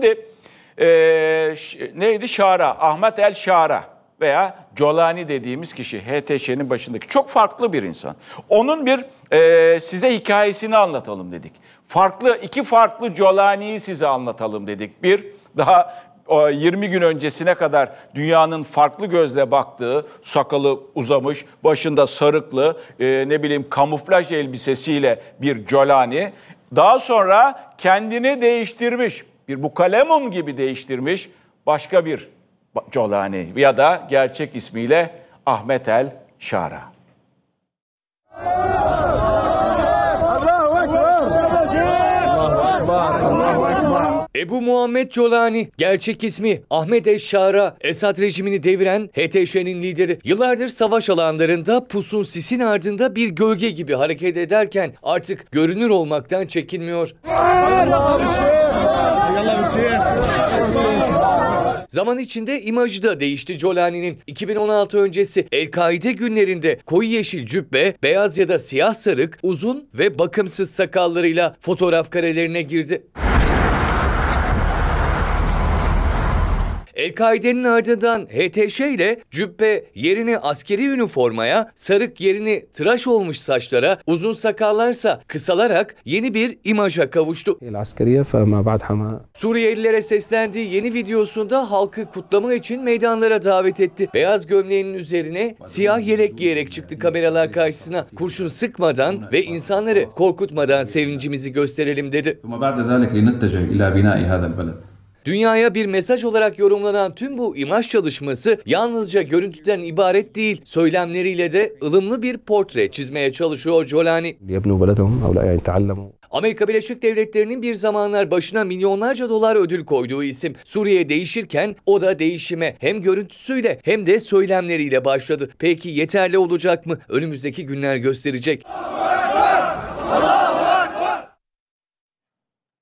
Şimdi e, neydi Şara, Ahmet El Şara veya Colani dediğimiz kişi HTŞ'nin başındaki çok farklı bir insan. Onun bir e, size hikayesini anlatalım dedik. Farklı iki farklı Colani'yi size anlatalım dedik. Bir daha 20 gün öncesine kadar dünyanın farklı gözle baktığı, sakalı uzamış, başında sarıklı, e, ne bileyim kamuflaj elbisesiyle bir Colani. Daha sonra kendini değiştirmiş bir bu gibi değiştirmiş başka bir Colani ya da gerçek ismiyle Ahmet el Şara. Ebu Muhammed Colani, gerçek ismi Ahmet Eşşara, Esad rejimini deviren HTŞ'nin lideri. Yıllardır savaş alanlarında pusun sisin ardında bir gölge gibi hareket ederken artık görünür olmaktan çekinmiyor. Allah Allah! Zaman içinde imajı da değişti Jolani'nin. 2016 öncesi El-Kaide günlerinde koyu yeşil cübbe, beyaz ya da siyah sarık, uzun ve bakımsız sakallarıyla fotoğraf karelerine girdi. El-Kaide'nin ardından HTŞ ile cübbe yerini askeri üniformaya, sarık yerini tıraş olmuş saçlara, uzun sakallarsa kısalarak yeni bir imaja kavuştu. Suriyelilere seslendiği yeni videosunda halkı kutlama için meydanlara davet etti. Beyaz gömleğinin üzerine siyah yelek giyerek çıktı kameralar karşısına. Kurşun sıkmadan ve insanları korkutmadan sevincimizi gösterelim dedi. Dünyaya bir mesaj olarak yorumlanan tüm bu imaj çalışması yalnızca görüntüden ibaret değil, söylemleriyle de ılımlı bir portre çizmeye çalışıyor Jolani. Amerika Birleşik Devletleri'nin bir zamanlar başına milyonlarca dolar ödül koyduğu isim Suriye değişirken o da değişime hem görüntüsüyle hem de söylemleriyle başladı. Peki yeterli olacak mı? Önümüzdeki günler gösterecek.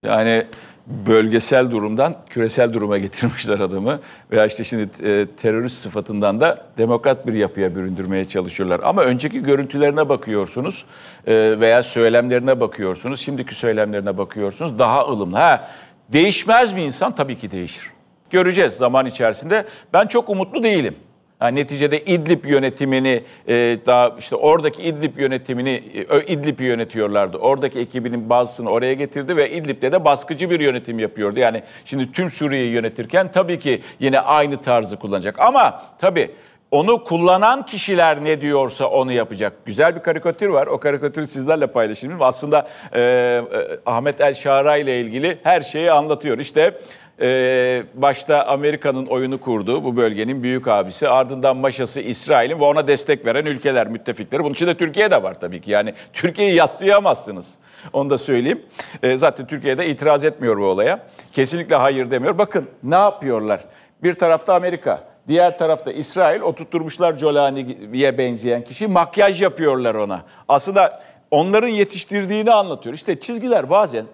Yani bölgesel durumdan küresel duruma getirmişler adamı. Veya işte şimdi e, terörist sıfatından da demokrat bir yapıya büründürmeye çalışıyorlar. Ama önceki görüntülerine bakıyorsunuz e, veya söylemlerine bakıyorsunuz. Şimdiki söylemlerine bakıyorsunuz daha ılımlı. Ha, değişmez mi insan? Tabii ki değişir. Göreceğiz zaman içerisinde. Ben çok umutlu değilim. Yani neticede İdlib yönetimini e, daha işte oradaki İdlib yönetimini e, İdlib'i yönetiyorlardı. Oradaki ekibinin bazısını oraya getirdi ve İdlib'de de baskıcı bir yönetim yapıyordu. Yani şimdi tüm Suriye'yi yönetirken tabii ki yine aynı tarzı kullanacak. Ama tabii onu kullanan kişiler ne diyorsa onu yapacak. Güzel bir karikatür var. O karikatürü sizlerle paylaşayım. Aslında e, e, Ahmet El Şara ile ilgili her şeyi anlatıyor. İşte ee, başta Amerika'nın oyunu kurduğu bu bölgenin büyük abisi ardından maşası İsrail'in ve ona destek veren ülkeler, müttefikleri. Bunun içinde Türkiye de var tabii ki. Yani Türkiye'yi yaslayamazsınız. Onu da söyleyeyim. Ee, zaten Türkiye'de itiraz etmiyor bu olaya. Kesinlikle hayır demiyor. Bakın ne yapıyorlar? Bir tarafta Amerika, Diğer tarafta İsrail oturtturmuşlar Jolani'ye benzeyen kişi makyaj yapıyorlar ona. Aslında onların yetiştirdiğini anlatıyor. İşte çizgiler bazen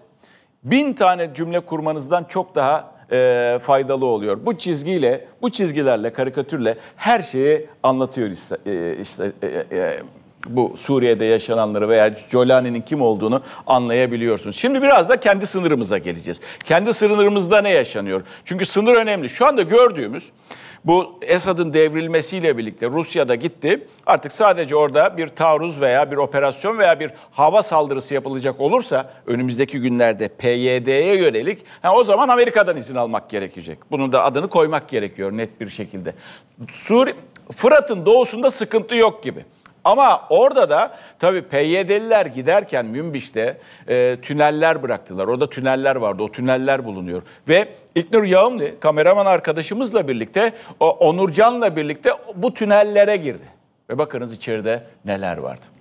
bin tane cümle kurmanızdan çok daha e, faydalı oluyor. Bu çizgiyle, bu çizgilerle, karikatürle her şeyi anlatıyor işte, e, işte e, e, bu Suriye'de yaşananları veya Jolani'nin kim olduğunu anlayabiliyorsunuz. Şimdi biraz da kendi sınırımıza geleceğiz. Kendi sınırımızda ne yaşanıyor? Çünkü sınır önemli. Şu anda gördüğümüz bu Esad'ın devrilmesiyle birlikte Rusya'da gitti. Artık sadece orada bir taarruz veya bir operasyon veya bir hava saldırısı yapılacak olursa önümüzdeki günlerde PYD'ye yönelik ha, o zaman Amerika'dan izin almak gerekecek. Bunun da adını koymak gerekiyor net bir şekilde. Suri Fırat'ın doğusunda sıkıntı yok gibi. Ama orada da tabii PYD'liler giderken Münbiş'te e, tüneller bıraktılar. Orada tüneller vardı. O tüneller bulunuyor. Ve İknur Yağımlı kameraman arkadaşımızla birlikte o Onurcan'la birlikte bu tünellere girdi. Ve bakınız içeride neler vardı.